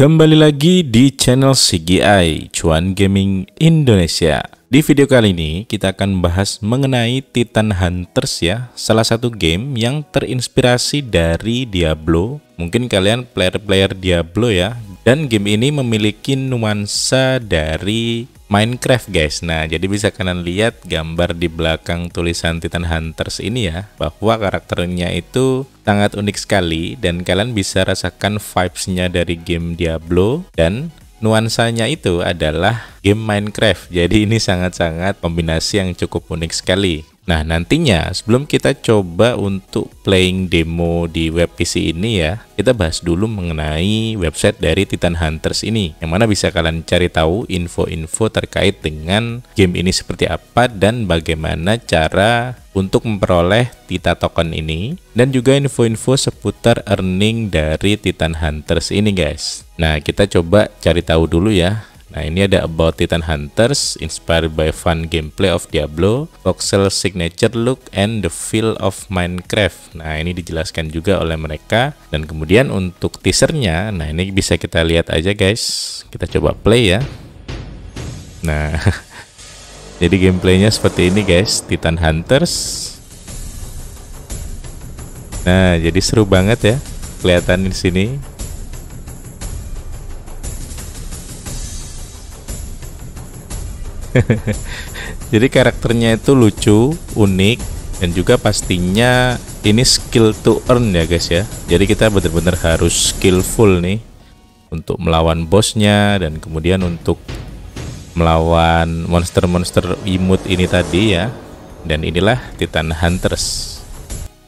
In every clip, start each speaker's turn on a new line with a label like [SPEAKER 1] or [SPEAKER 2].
[SPEAKER 1] Kembali lagi di channel CGI Cuan Gaming Indonesia. Di video kali ini kita akan bahas mengenai Titan Hunters ya, salah satu game yang terinspirasi dari Diablo. Mungkin kalian player-player Diablo ya, dan game ini memiliki nuansa dari Minecraft guys. Nah, jadi bisa kalian lihat gambar di belakang tulisan Titan Hunters ini ya, bahwa karakternya itu sangat unik sekali dan kalian bisa rasakan vibesnya dari game Diablo dan nuansanya itu adalah game Minecraft. Jadi ini sangat-sangat kombinasi yang cukup unik sekali. Nah, nantinya sebelum kita coba untuk playing demo di web PC ini ya, kita bahas dulu mengenai website dari Titan Hunters ini, yang mana bisa kalian cari tahu info-info terkait dengan game ini seperti apa dan bagaimana cara untuk memperoleh Tita Token ini, dan juga info-info seputar earning dari Titan Hunters ini guys. Nah, kita coba cari tahu dulu ya Nah ini ada About Titan Hunters, inspired by fun gameplay of Diablo, voxel signature look and the feel of Minecraft. Nah ini dijelaskan juga oleh mereka. Dan kemudian untuk teasernya, nah ini bisa kita lihat aja guys. Kita coba play ya. Nah, jadi gameplaynya seperti ini guys, Titan Hunters. Nah jadi seru banget ya, kelihatan di sini jadi karakternya itu lucu unik dan juga pastinya ini skill to earn ya guys ya jadi kita benar-benar harus skillful nih untuk melawan bosnya dan kemudian untuk melawan monster-monster imut ini tadi ya dan inilah Titan Hunters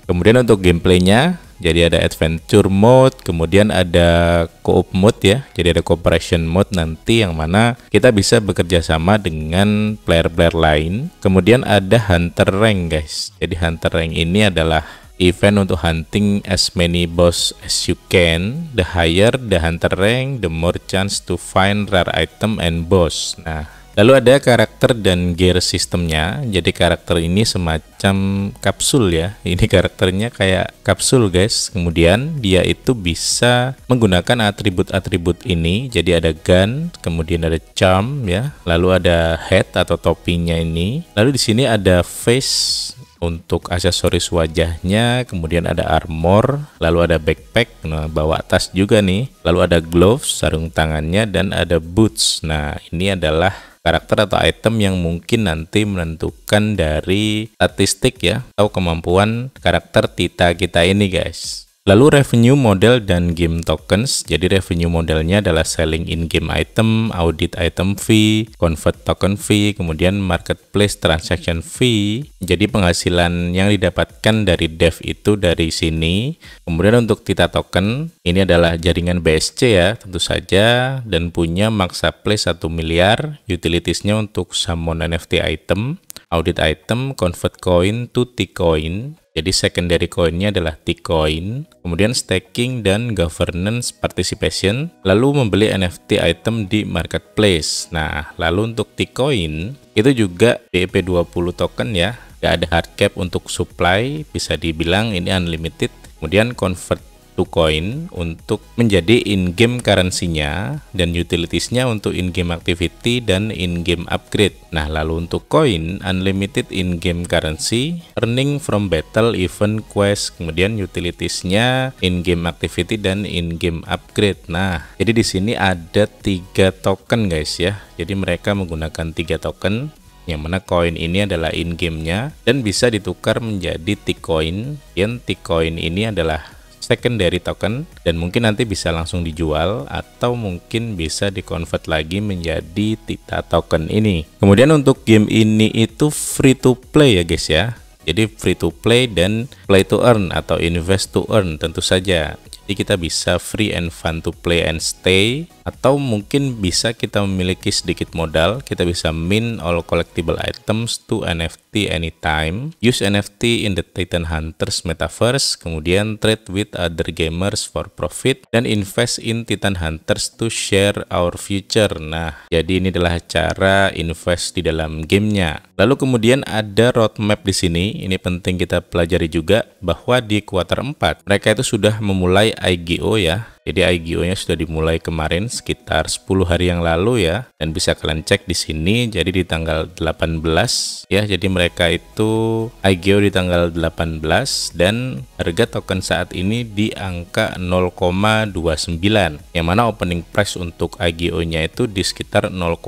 [SPEAKER 1] kemudian untuk gameplaynya jadi ada adventure mode, kemudian ada co-op mode ya. Jadi ada cooperation mode nanti yang mana kita bisa bekerja sama dengan player-player lain. Kemudian ada hunter rank guys. Jadi hunter rank ini adalah event untuk hunting as many boss as you can. The higher the hunter rank, the more chance to find rare item and boss. Nah, Lalu ada karakter dan gear sistemnya. Jadi karakter ini semacam kapsul ya. Ini karakternya kayak kapsul guys. Kemudian dia itu bisa menggunakan atribut-atribut ini. Jadi ada gun, kemudian ada charm ya. Lalu ada head atau topinya ini. Lalu di sini ada face untuk aksesoris wajahnya, kemudian ada armor, lalu ada backpack, nah, bawa tas juga nih, lalu ada gloves, sarung tangannya, dan ada boots. Nah, ini adalah karakter atau item yang mungkin nanti menentukan dari statistik ya atau kemampuan karakter Tita kita ini guys. Lalu revenue model dan game tokens. Jadi revenue modelnya adalah selling in-game item, audit item fee, convert token fee, kemudian marketplace transaction fee. Jadi penghasilan yang didapatkan dari dev itu dari sini. Kemudian untuk Tita token, ini adalah jaringan BSC ya, tentu saja dan punya maksa supply 1 miliar, utilitiesnya untuk summon NFT item, audit item, convert coin to T coin, jadi secondary coinnya adalah T-coin, kemudian staking dan governance participation, lalu membeli NFT item di marketplace. Nah, lalu untuk T-coin itu juga BEP 20 token ya, gak ada hard cap untuk supply, bisa dibilang ini unlimited. Kemudian convert KuCoin untuk menjadi in-game currency-nya dan utilities-nya untuk in-game activity dan in-game upgrade. Nah, lalu untuk coin unlimited in-game currency earning from battle event quest kemudian utilities-nya in-game activity dan in-game upgrade. Nah, jadi di sini ada tiga token guys ya. Jadi mereka menggunakan tiga token yang mana koin ini adalah in-game-nya dan bisa ditukar menjadi T-Coin. Yang T-Coin ini adalah secondary token dan mungkin nanti bisa langsung dijual atau mungkin bisa dikonvert lagi menjadi Tita token ini. Kemudian untuk game ini itu free to play ya guys ya. Jadi free to play dan play to earn atau invest to earn tentu saja. Jadi kita bisa free and fun to play and stay atau mungkin bisa kita memiliki sedikit modal, kita bisa mint all collectible items to NFT anytime, use NFT in the Titan Hunters metaverse, kemudian trade with other gamers for profit, dan invest in Titan Hunters to share our future. Nah, jadi ini adalah cara invest di dalam gamenya. Lalu kemudian ada roadmap di sini, ini penting kita pelajari juga bahwa di kuartal 4 mereka itu sudah memulai IGO ya, jadi IGO-nya sudah dimulai kemarin sekitar 10 hari yang lalu ya dan bisa kalian cek di sini jadi di tanggal 18 ya jadi mereka itu IGO di tanggal 18 dan harga token saat ini di angka 0,29 yang mana opening price untuk IGO-nya itu di sekitar 0,2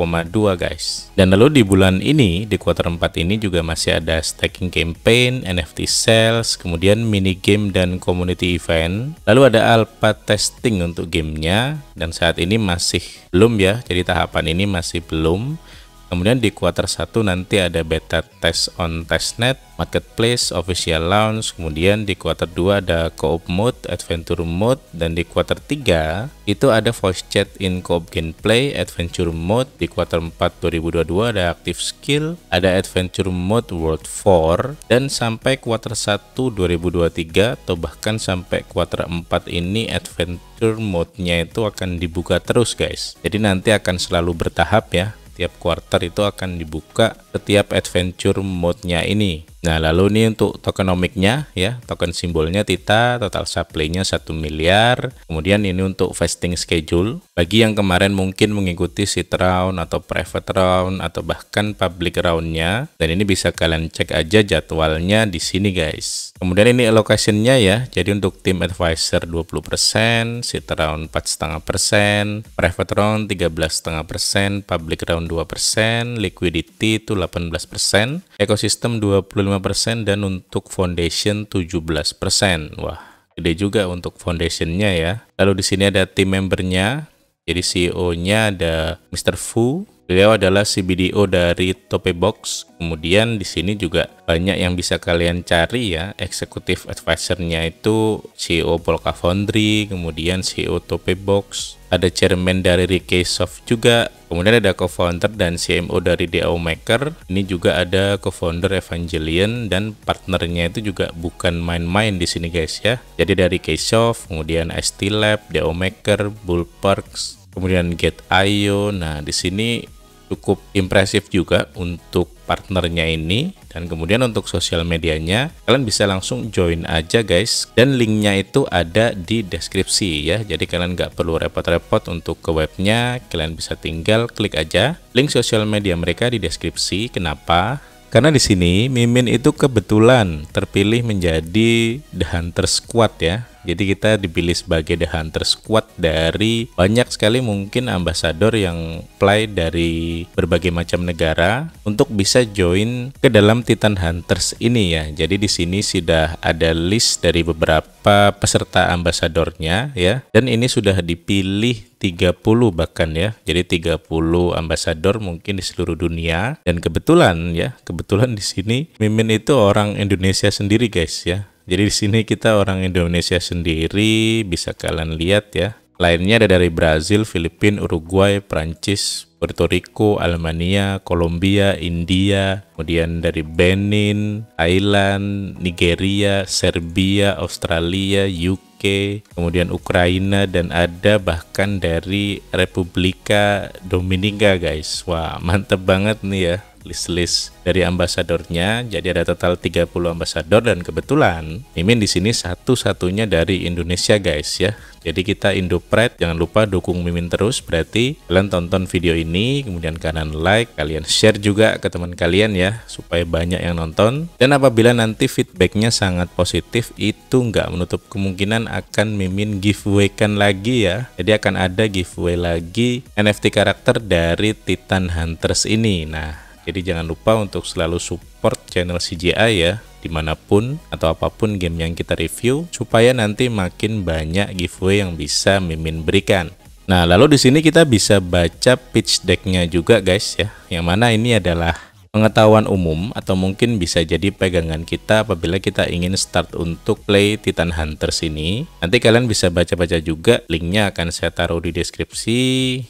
[SPEAKER 1] guys. Dan lalu di bulan ini di kuarter 4 ini juga masih ada staking campaign, NFT sales, kemudian mini game dan community event. Lalu ada alpha test setting untuk gamenya dan saat ini masih belum ya jadi tahapan ini masih belum Kemudian di kuarter 1 nanti ada beta test on testnet, marketplace, official launch, kemudian di kuarter 2 ada co-op mode, adventure mode, dan di kuarter 3 itu ada voice chat in co-op gameplay, adventure mode, di kuarter 4 2022 ada active skill, ada adventure mode world 4, dan sampai kuarter 1 2023 atau bahkan sampai kuarter 4 ini adventure mode-nya itu akan dibuka terus guys. Jadi nanti akan selalu bertahap ya tiap quarter itu akan dibuka setiap adventure mode-nya ini Nah, lalu ini untuk tokenomiknya ya, token simbolnya Tita, total supply-nya 1 miliar. Kemudian ini untuk vesting schedule. Bagi yang kemarin mungkin mengikuti seed round atau private round atau bahkan public round-nya dan ini bisa kalian cek aja jadwalnya di sini guys. Kemudian ini allocation-nya ya. Jadi untuk tim advisor 20%, seed round 4,5%, private round 13,5%, public round 2%, liquidity itu 18%, ekosistem 25 25% dan untuk foundation 17%. Wah, gede juga untuk foundationnya ya. Lalu di sini ada tim membernya. Jadi CEO-nya ada Mr. Fu, Beliau adalah CBDO dari Topebox. Kemudian di sini juga banyak yang bisa kalian cari ya. Eksekutif advisernya itu CEO Polka Foundry, kemudian CEO Topebox, ada chairman dari Soft juga, kemudian ada co-founder dan CMO dari DAO Maker. Ini juga ada co-founder Evangelion dan partnernya itu juga bukan main-main di sini guys ya. Jadi dari Soft, kemudian ST Lab, DAO Maker, Bullparks, kemudian get IO. Nah, di sini cukup impresif juga untuk partnernya ini dan kemudian untuk sosial medianya kalian bisa langsung join aja guys dan linknya itu ada di deskripsi ya jadi kalian nggak perlu repot-repot untuk ke webnya kalian bisa tinggal klik aja link sosial media mereka di deskripsi kenapa karena di sini Mimin itu kebetulan terpilih menjadi The Hunter Squad ya jadi kita dipilih sebagai The Hunter Squad dari banyak sekali mungkin ambasador yang play dari berbagai macam negara untuk bisa join ke dalam Titan Hunters ini ya. Jadi di sini sudah ada list dari beberapa peserta ambasadornya ya. Dan ini sudah dipilih 30 bahkan ya. Jadi 30 ambasador mungkin di seluruh dunia dan kebetulan ya, kebetulan di sini Mimin itu orang Indonesia sendiri guys ya. Jadi di sini kita orang Indonesia sendiri bisa kalian lihat ya. Lainnya ada dari Brazil, Filipina, Uruguay, Prancis, Puerto Rico, Almania, Kolombia, India, kemudian dari Benin, Thailand, Nigeria, Serbia, Australia, UK, kemudian Ukraina dan ada bahkan dari Republika Dominika guys. Wah, mantep banget nih ya list-list dari ambasadornya. Jadi ada total 30 ambasador dan kebetulan Mimin di sini satu-satunya dari Indonesia guys ya. Jadi kita indo pride jangan lupa dukung Mimin terus. Berarti kalian tonton video ini, kemudian kalian like, kalian share juga ke teman kalian ya, supaya banyak yang nonton. Dan apabila nanti feedbacknya sangat positif, itu nggak menutup kemungkinan akan Mimin giveaway kan lagi ya. Jadi akan ada giveaway lagi NFT karakter dari Titan Hunters ini. Nah, jadi jangan lupa untuk selalu support channel CJA ya, dimanapun atau apapun game yang kita review, supaya nanti makin banyak giveaway yang bisa Mimin berikan. Nah, lalu di sini kita bisa baca pitch decknya juga guys ya, yang mana ini adalah pengetahuan umum atau mungkin bisa jadi pegangan kita apabila kita ingin start untuk play Titan Hunters ini. Nanti kalian bisa baca-baca juga, linknya akan saya taruh di deskripsi.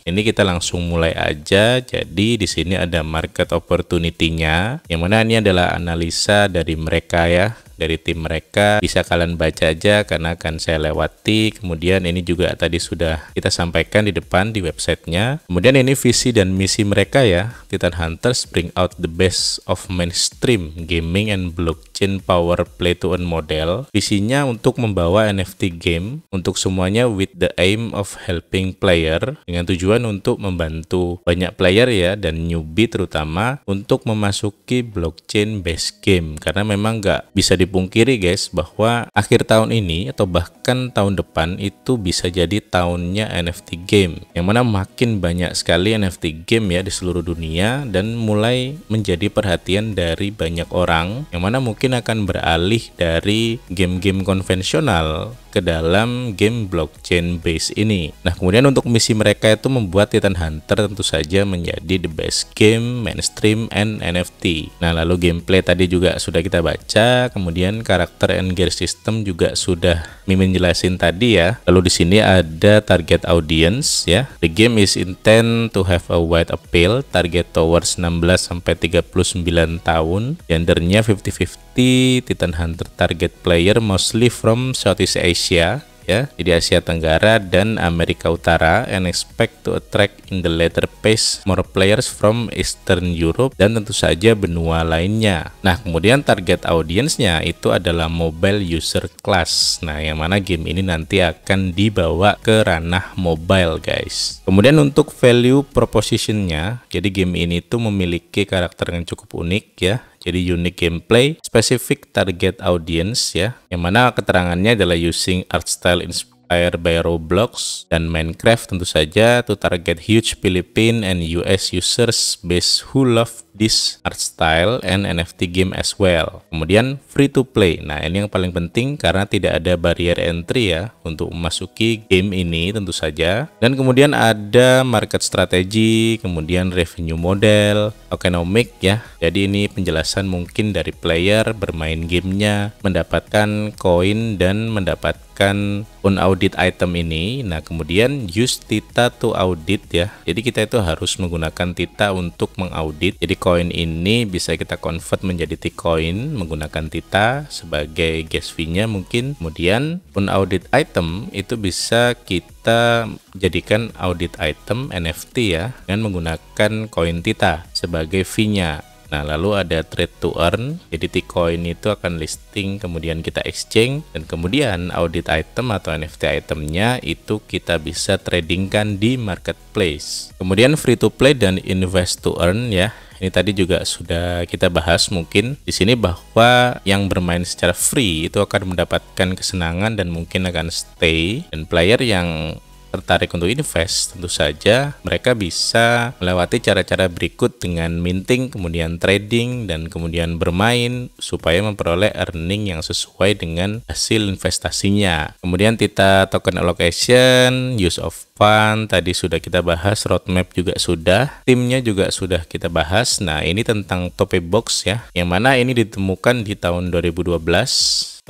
[SPEAKER 1] Ini kita langsung mulai aja. Jadi di sini ada market opportunity-nya, yang mana ini adalah analisa dari mereka ya dari tim mereka bisa kalian baca aja karena akan saya lewati kemudian ini juga tadi sudah kita sampaikan di depan di websitenya kemudian ini visi dan misi mereka ya Titan Hunters bring out the best of mainstream gaming and blockchain power play to earn model visinya untuk membawa NFT game untuk semuanya with the aim of helping player dengan tujuan untuk membantu banyak player ya dan newbie terutama untuk memasuki blockchain based game karena memang nggak bisa di dipungkiri guys bahwa akhir tahun ini atau bahkan tahun depan itu bisa jadi tahunnya NFT game yang mana makin banyak sekali NFT game ya di seluruh dunia dan mulai menjadi perhatian dari banyak orang yang mana mungkin akan beralih dari game-game konvensional ke dalam game blockchain base ini. Nah, kemudian untuk misi mereka itu membuat Titan Hunter tentu saja menjadi the best game mainstream and NFT. Nah, lalu gameplay tadi juga sudah kita baca, kemudian Kemudian karakter and gear system juga sudah Mimin jelasin tadi ya. Lalu di sini ada target audience ya. The game is intend to have a wide appeal, target towards 16 sampai 39 tahun, gendernya 50-50, Titan Hunter target player mostly from Southeast Asia, ya di Asia Tenggara dan Amerika Utara and expect to attract in the later pace more players from Eastern Europe dan tentu saja benua lainnya. Nah, kemudian target audiensnya itu adalah mobile user class. Nah, yang mana game ini nanti akan dibawa ke ranah mobile, guys. Kemudian untuk value propositionnya, jadi game ini tuh memiliki karakter yang cukup unik ya jadi unique gameplay, specific target audience ya, yang mana keterangannya adalah using art style inspired by Roblox dan Minecraft tentu saja to target huge Philippine and US users base who love this art style and NFT game as well. Kemudian free to play. Nah, ini yang paling penting karena tidak ada barrier entry ya untuk memasuki game ini tentu saja. Dan kemudian ada market strategy, kemudian revenue model, economic ya. Jadi ini penjelasan mungkin dari player bermain gamenya, mendapatkan koin dan mendapatkan audit item ini. Nah, kemudian use Tita to audit ya. Jadi kita itu harus menggunakan Tita untuk mengaudit. Jadi Bitcoin ini bisa kita convert menjadi Tcoin menggunakan Tita sebagai gas fee-nya mungkin. Kemudian pun audit item itu bisa kita jadikan audit item NFT ya dengan menggunakan koin Tita sebagai fee-nya. Nah, lalu ada trade to earn. Jadi Tcoin itu akan listing, kemudian kita exchange dan kemudian audit item atau NFT itemnya itu kita bisa tradingkan di marketplace. Kemudian free to play dan invest to earn ya ini tadi juga sudah kita bahas mungkin di sini bahwa yang bermain secara free itu akan mendapatkan kesenangan dan mungkin akan stay dan player yang tertarik untuk invest, tentu saja mereka bisa melewati cara-cara berikut dengan minting, kemudian trading, dan kemudian bermain supaya memperoleh earning yang sesuai dengan hasil investasinya. Kemudian kita token allocation, use of fund, tadi sudah kita bahas, roadmap juga sudah, timnya juga sudah kita bahas. Nah, ini tentang Tope Box ya, yang mana ini ditemukan di tahun 2012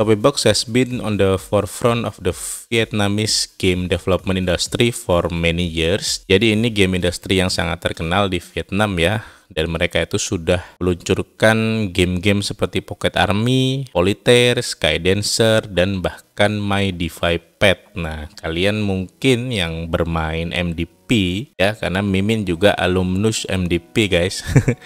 [SPEAKER 1] Box has been on the forefront of the Vietnamese game development industry for many years. Jadi ini game industri yang sangat terkenal di Vietnam ya dan mereka itu sudah meluncurkan game-game seperti Pocket Army, Sky Dancer, dan bahkan My DeFi Pet. Nah, kalian mungkin yang bermain MDP ya, karena Mimin juga alumnus MDP guys.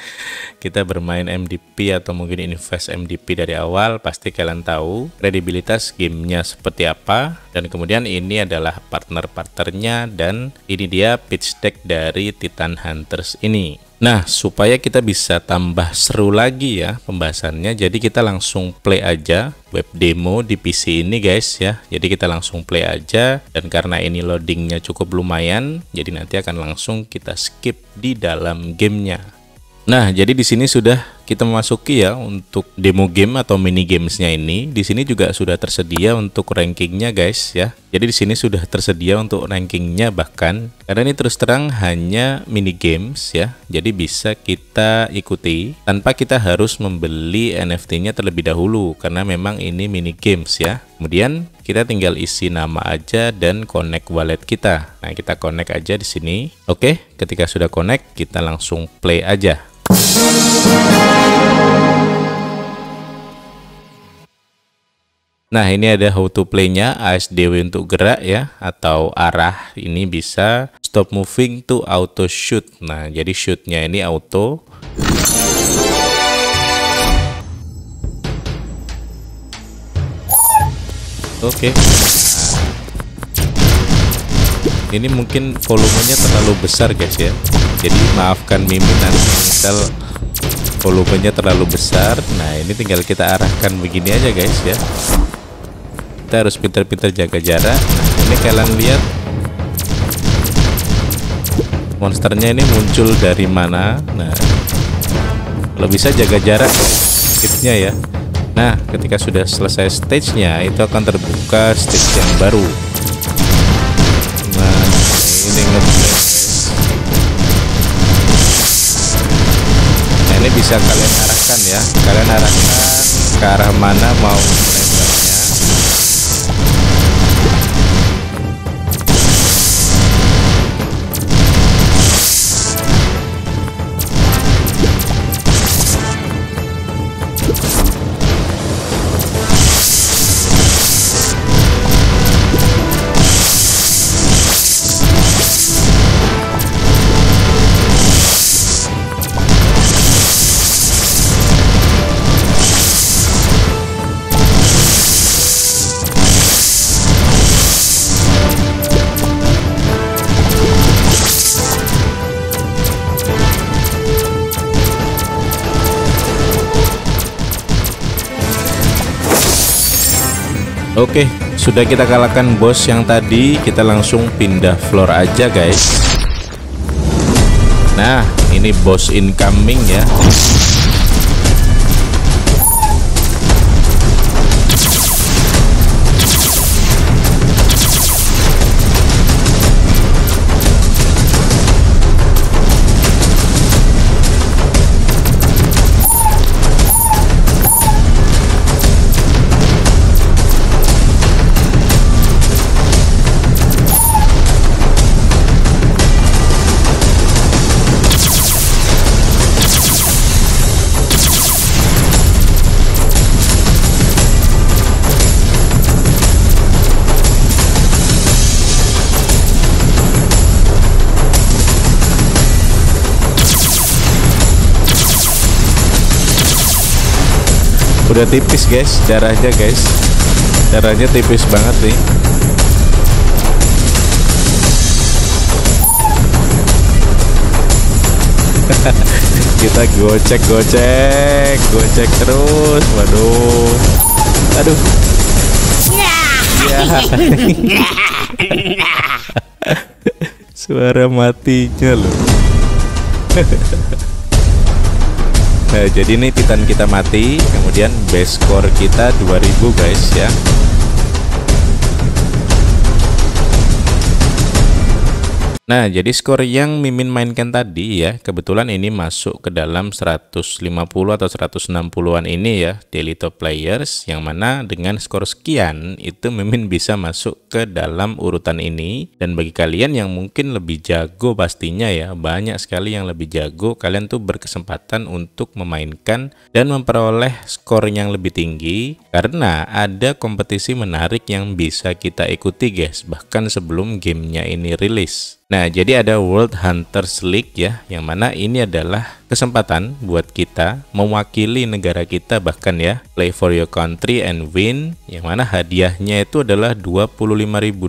[SPEAKER 1] Kita bermain MDP atau mungkin invest MDP dari awal, pasti kalian tahu kredibilitas gamenya seperti apa. Dan kemudian ini adalah partner-partnernya dan ini dia pitch deck dari Titan Hunters ini. Nah, supaya kita bisa tambah seru lagi ya pembahasannya, jadi kita langsung play aja web demo di PC ini guys ya. Jadi kita langsung play aja dan karena ini loadingnya cukup lumayan, jadi nanti akan langsung kita skip di dalam gamenya. Nah, jadi di sini sudah kita memasuki ya untuk demo game atau mini gamesnya ini di sini juga sudah tersedia untuk rankingnya guys ya jadi di sini sudah tersedia untuk rankingnya bahkan karena ini terus terang hanya mini games ya jadi bisa kita ikuti tanpa kita harus membeli NFT-nya terlebih dahulu karena memang ini mini games ya kemudian kita tinggal isi nama aja dan connect wallet kita nah kita connect aja di sini oke ketika sudah connect kita langsung play aja Nah, ini ada how to play-nya, ASDW untuk gerak ya, atau arah. Ini bisa stop moving to auto shoot. Nah, jadi shoot-nya ini auto. Oke. Okay. Nah, ini mungkin volumenya terlalu besar guys ya. Jadi maafkan mimin nanti misal volumenya terlalu besar. Nah, ini tinggal kita arahkan begini aja guys ya kita harus pinter-pinter jaga jarak ini kalian lihat monsternya ini muncul dari mana nah kalau bisa jaga jarak kitnya ya nah ketika sudah selesai stage-nya itu akan terbuka stage yang baru nah ini nah ini bisa kalian arahkan ya kalian arahkan ke arah mana mau menembaknya Oke, sudah kita kalahkan bos yang tadi, kita langsung pindah floor aja guys. Nah, ini bos incoming ya. udah tipis guys darahnya guys darahnya tipis banget nih kita gocek gocek gocek terus waduh aduh suara matinya loh nah, jadi ini titan kita mati kemudian base score kita 2000 guys ya Nah, jadi skor yang Mimin mainkan tadi ya, kebetulan ini masuk ke dalam 150 atau 160-an ini ya, daily top players, yang mana dengan skor sekian, itu Mimin bisa masuk ke dalam urutan ini. Dan bagi kalian yang mungkin lebih jago pastinya ya, banyak sekali yang lebih jago, kalian tuh berkesempatan untuk memainkan dan memperoleh skor yang lebih tinggi, karena ada kompetisi menarik yang bisa kita ikuti guys, bahkan sebelum gamenya ini rilis. Nah, jadi ada World Hunters League ya, yang mana ini adalah kesempatan buat kita mewakili negara kita bahkan ya play for your country and win yang mana hadiahnya itu adalah 25.000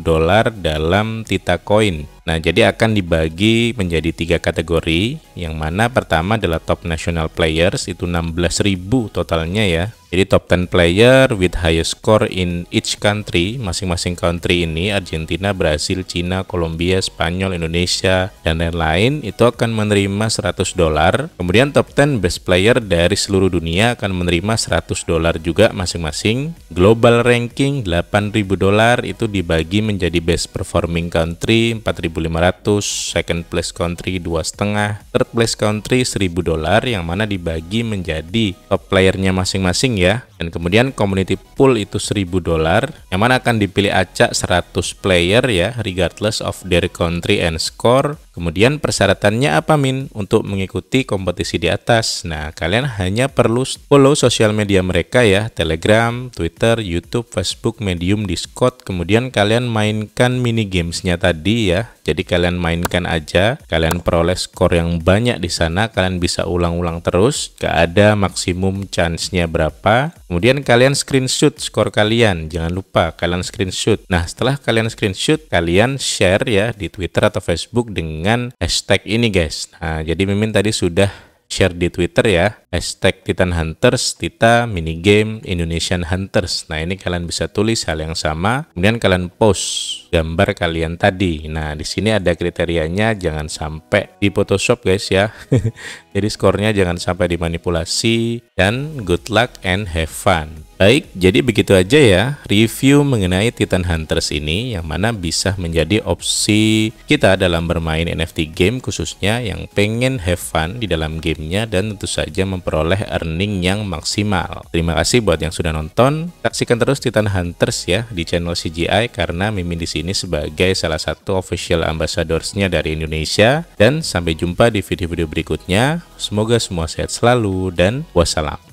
[SPEAKER 1] dolar dalam Tita koin Nah, jadi akan dibagi menjadi tiga kategori yang mana pertama adalah top national players itu 16.000 totalnya ya. Jadi top 10 player with highest score in each country, masing-masing country ini Argentina, Brasil, Cina, Kolombia, Spanyol, Indonesia, dan lain-lain itu akan menerima 100 dolar Kemudian top 10 best player dari seluruh dunia akan menerima 100 dolar juga masing-masing. Global ranking 8.000 dolar itu dibagi menjadi best performing country 4.500, second place country 2.5, third place country 1.000 dolar yang mana dibagi menjadi top playernya masing-masing ya. Dan kemudian community pool itu 1000 dolar, yang mana akan dipilih acak 100 player ya, regardless of their country and score. Kemudian persyaratannya apa Min? Untuk mengikuti kompetisi di atas. Nah, kalian hanya perlu follow sosial media mereka ya, Telegram, Twitter, YouTube, Facebook, Medium, Discord. Kemudian kalian mainkan mini gamesnya tadi ya. Jadi kalian mainkan aja, kalian peroleh skor yang banyak di sana, kalian bisa ulang-ulang terus, gak ada maksimum chance-nya berapa. Kemudian kalian screenshot skor kalian, jangan lupa kalian screenshot. Nah, setelah kalian screenshot, kalian share ya di Twitter atau Facebook dengan hashtag ini guys. Nah, jadi Mimin tadi sudah share di Twitter ya. Hashtag Titan Hunters, Tita Minigame Indonesian Hunters. Nah ini kalian bisa tulis hal yang sama. Kemudian kalian post gambar kalian tadi. Nah di sini ada kriterianya jangan sampai di Photoshop guys ya. Jadi skornya jangan sampai dimanipulasi. Dan good luck and have fun. Baik, jadi begitu aja ya review mengenai Titan Hunters ini yang mana bisa menjadi opsi kita dalam bermain NFT game khususnya yang pengen have fun di dalam gamenya dan tentu saja memperoleh earning yang maksimal. Terima kasih buat yang sudah nonton. Saksikan terus Titan Hunters ya di channel CGI karena Mimin di sini sebagai salah satu official ambassadorsnya dari Indonesia. Dan sampai jumpa di video-video berikutnya. Semoga semua sehat selalu dan wassalam.